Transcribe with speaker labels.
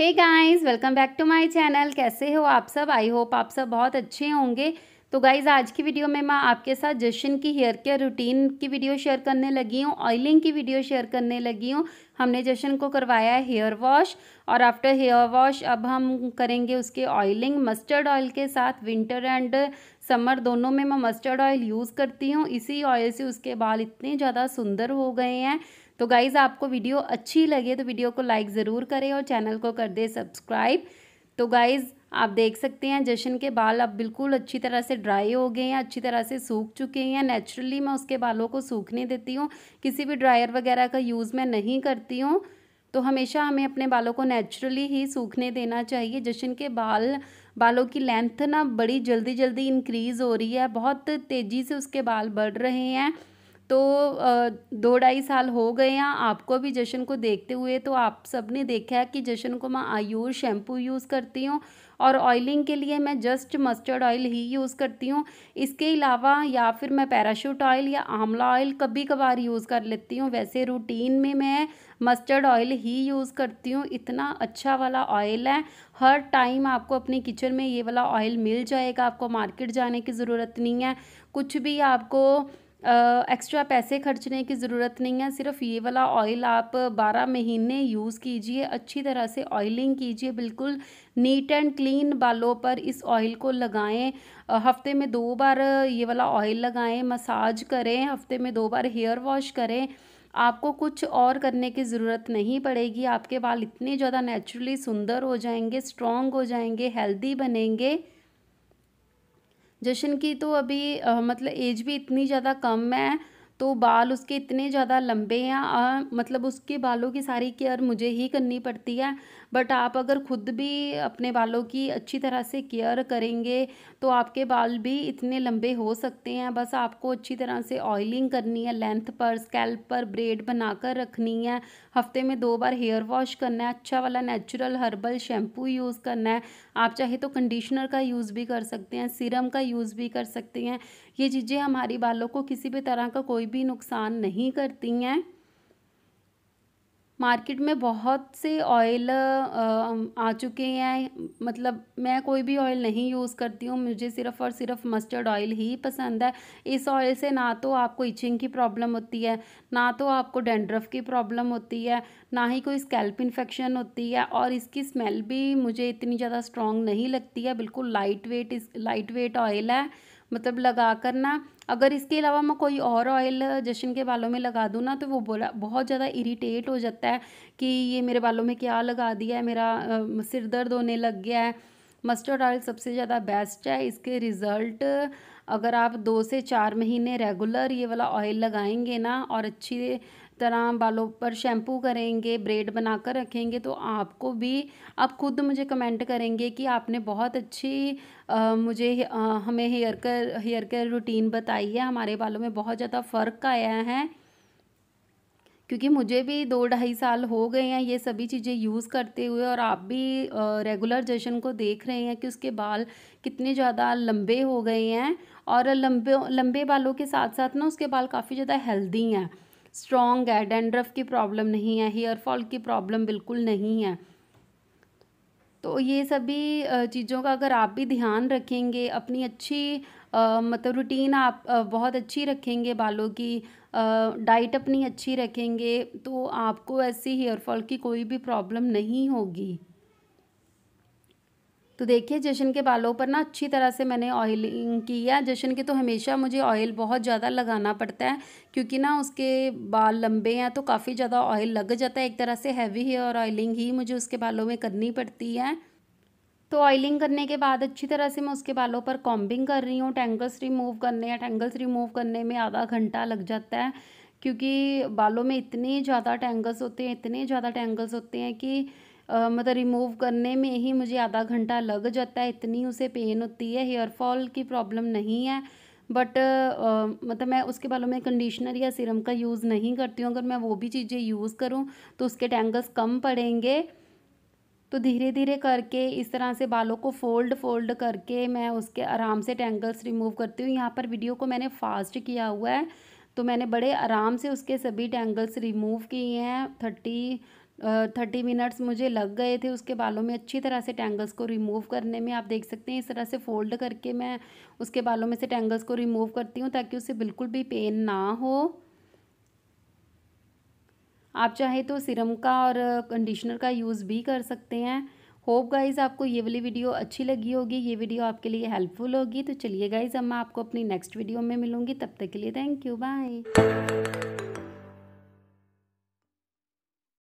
Speaker 1: hey guys welcome back to my channel कैसे हो आप सब आई होप आप सब बहुत अच्छे होंगे तो गाइज़ आज की वीडियो में मैं आपके साथ जशन की हेयर केयर रूटीन की वीडियो शेयर करने लगी हूँ ऑयलिंग की वीडियो शेयर करने लगी हूँ हमने जशन को करवाया है हेयर वॉश और आफ्टर हेयर वॉश अब हम करेंगे उसके ऑयलिंग मस्टर्ड ऑयल के साथ विंटर एंड समर दोनों में मैं मस्टर्ड ऑयल यूज़ करती हूँ इसी ऑयल से उसके बाल इतने ज़्यादा सुंदर हो गए हैं तो गाइज़ आपको वीडियो अच्छी लगे तो वीडियो को लाइक ज़रूर करें और चैनल को कर दे सब्सक्राइब तो गाइज़ आप देख सकते हैं जशन के बाल अब बिल्कुल अच्छी तरह से ड्राई हो गए हैं अच्छी तरह से सूख चुके हैं नेचुरली मैं उसके बालों को सूखने देती हूँ किसी भी ड्रायर वगैरह का यूज़ मैं नहीं करती हूँ तो हमेशा हमें अपने बालों को नेचुरली ही सूखने देना चाहिए जशन के बाल बालों की लेंथ ना बड़ी जल्दी जल्दी इंक्रीज़ हो रही है बहुत तेज़ी से उसके बाल बढ़ रहे हैं तो दो ढाई साल हो गए हैं आपको भी जशन को देखते हुए तो आप सब ने देखा है कि जशन को मैं आयुर शैम्पू यूज़ करती हूँ और ऑयलिंग के लिए मैं जस्ट मस्टर्ड ऑयल ही यूज़ करती हूँ इसके अलावा या फिर मैं पैराशूट ऑयल या आंवला ऑयल कभी कभार यूज़ कर लेती हूँ वैसे रूटीन में मैं मस्टर्ड ऑयल ही यूज़ करती हूँ इतना अच्छा वाला ऑयल है हर टाइम आपको अपने किचन में ये वाला ऑयल मिल जाएगा आपको मार्केट जाने की ज़रूरत नहीं है कुछ भी आपको एक्स्ट्रा पैसे खर्चने की ज़रूरत नहीं है सिर्फ ये वाला ऑयल आप बारह महीने यूज़ कीजिए अच्छी तरह से ऑयलिंग कीजिए बिल्कुल नीट एंड क्लीन बालों पर इस ऑयल को लगाएं हफ्ते में दो बार ये वाला ऑयल लगाएं मसाज करें हफ्ते में दो बार हेयर वॉश करें आपको कुछ और करने की ज़रूरत नहीं पड़ेगी आपके बाल इतने ज़्यादा नेचुरली सुंदर हो जाएंगे स्ट्रॉन्ग हो जाएंगे हेल्दी बनेंगे जशन की तो अभी आ, मतलब एज भी इतनी ज़्यादा कम है तो बाल उसके इतने ज़्यादा लंबे हैं मतलब उसके बालों की सारी केयर मुझे ही करनी पड़ती है बट आप अगर खुद भी अपने बालों की अच्छी तरह से केयर करेंगे तो आपके बाल भी इतने लंबे हो सकते हैं बस आपको अच्छी तरह से ऑयलिंग करनी है लेंथ पर स्कैल्प पर ब्रेड बनाकर रखनी है हफ्ते में दो बार हेयर वॉश करना है अच्छा वाला नेचुरल हर्बल शैम्पू यूज़ करना है आप चाहे तो कंडीशनर का यूज़ भी कर सकते हैं सीरम का यूज़ भी कर सकते हैं ये चीज़ें हमारी बालों को किसी भी तरह का कोई भी नुकसान नहीं करती हैं मार्केट में बहुत से ऑयल आ चुके हैं मतलब मैं कोई भी ऑयल नहीं यूज़ करती हूँ मुझे सिर्फ़ और सिर्फ मस्टर्ड ऑयल ही पसंद है इस ऑयल से ना तो आपको इचिंग की प्रॉब्लम होती है ना तो आपको डेंड्रफ की प्रॉब्लम होती है ना ही कोई स्कैल्प इन्फेक्शन होती है और इसकी स्मेल भी मुझे इतनी ज़्यादा स्ट्रॉन्ग नहीं लगती है बिल्कुल लाइट वेट इस लाइट वेट ऑयल है मतलब लगा कर ना अगर इसके अलावा मैं कोई और ऑयल जशन के बालों में लगा दूँ ना तो वो बोला बहुत ज़्यादा इरीटेट हो जाता है कि ये मेरे बालों में क्या लगा दिया है मेरा सिर दर्द होने लग गया है मस्टर्ड ऑयल सबसे ज़्यादा बेस्ट है इसके रिज़ल्ट अगर आप दो से चार महीने रेगुलर ये वाला ऑयल लगाएंगे ना और अच्छी तरह बालों पर शैम्पू करेंगे ब्रेड बनाकर रखेंगे तो आपको भी आप खुद मुझे कमेंट करेंगे कि आपने बहुत अच्छी आ, मुझे आ, हमें hair care hair care routine बताई है हमारे बालों में बहुत ज़्यादा फ़र्क आया है क्योंकि मुझे भी दो ढाई साल हो गए हैं ये सभी चीज़ें यूज़ करते हुए और आप भी रेगुलर जशन को देख रहे हैं कि उसके बाल कितने ज़्यादा लंबे हो गए हैं और लंबे लंबे बालों के साथ साथ ना उसके बाल काफ़ी ज़्यादा हेल्दी हैं स्ट्रॉन्ग है डेंड्रफ की प्रॉब्लम नहीं है हेयर फॉल की प्रॉब्लम बिल्कुल नहीं है तो ये सभी चीज़ों का अगर आप भी ध्यान रखेंगे अपनी अच्छी मतलब रूटीन आप बहुत अच्छी रखेंगे बालों की डाइट अपनी अच्छी रखेंगे तो आपको ऐसी हेयर फॉल की कोई भी प्रॉब्लम नहीं होगी तो देखिए जशन के बालों पर ना अच्छी तरह से मैंने ऑयलिंग की है जशन के तो हमेशा मुझे ऑयल बहुत ज़्यादा लगाना पड़ता है क्योंकि ना उसके बाल लंबे हैं तो काफ़ी ज़्यादा ऑयल लग जाता है एक तरह से हैवी हेयर ऑयलिंग ही मुझे उसके बालों में करनी पड़ती है तो ऑयलिंग करने के बाद अच्छी तरह से मैं उसके बालों पर कॉम्बिंग कर रही हूँ टेंगल्स रिमूव करने या टेंगल्स रिमूव करने में आधा घंटा लग जाता है क्योंकि बालों में इतने ज़्यादा टेंगल्स होते हैं इतने ज़्यादा टेंगल्स होते हैं कि मतलब रिमूव करने में ही मुझे आधा घंटा लग जाता है इतनी उसे पेन होती है हेयर फॉल की प्रॉब्लम नहीं है बट uh, मतलब मैं उसके बालों में कंडीशनर या सिरम का यूज़ नहीं करती हूँ अगर मैं वो भी चीज़ें यूज़ करूँ तो उसके टैंगल्स कम पड़ेंगे तो धीरे धीरे करके इस तरह से बालों को फोल्ड फोल्ड करके मैं उसके आराम से टैंगल्स रिमूव करती हूँ यहाँ पर वीडियो को मैंने फास्ट किया हुआ है तो मैंने बड़े आराम से उसके सभी टैंगल्स रिमूव किए हैं थर्टी थर्टी मिनट्स मुझे लग गए थे उसके बालों में अच्छी तरह से टैंगल्स को रिमूव करने में आप देख सकते हैं इस तरह से फोल्ड करके मैं उसके बालों में से टैंगल्स को रिमूव करती हूँ ताकि उसे बिल्कुल भी पेन ना हो आप चाहे तो सिरम का और कंडीशनर का यूज़ भी कर सकते हैं होप गाइज आपको ये वाली वीडियो अच्छी लगी होगी ये वीडियो आपके लिए हेल्पफुल होगी तो चलिए गाइज अब मैं आपको अपनी नेक्स्ट वीडियो में मिलूंगी तब तक के लिए थैंक यू बाय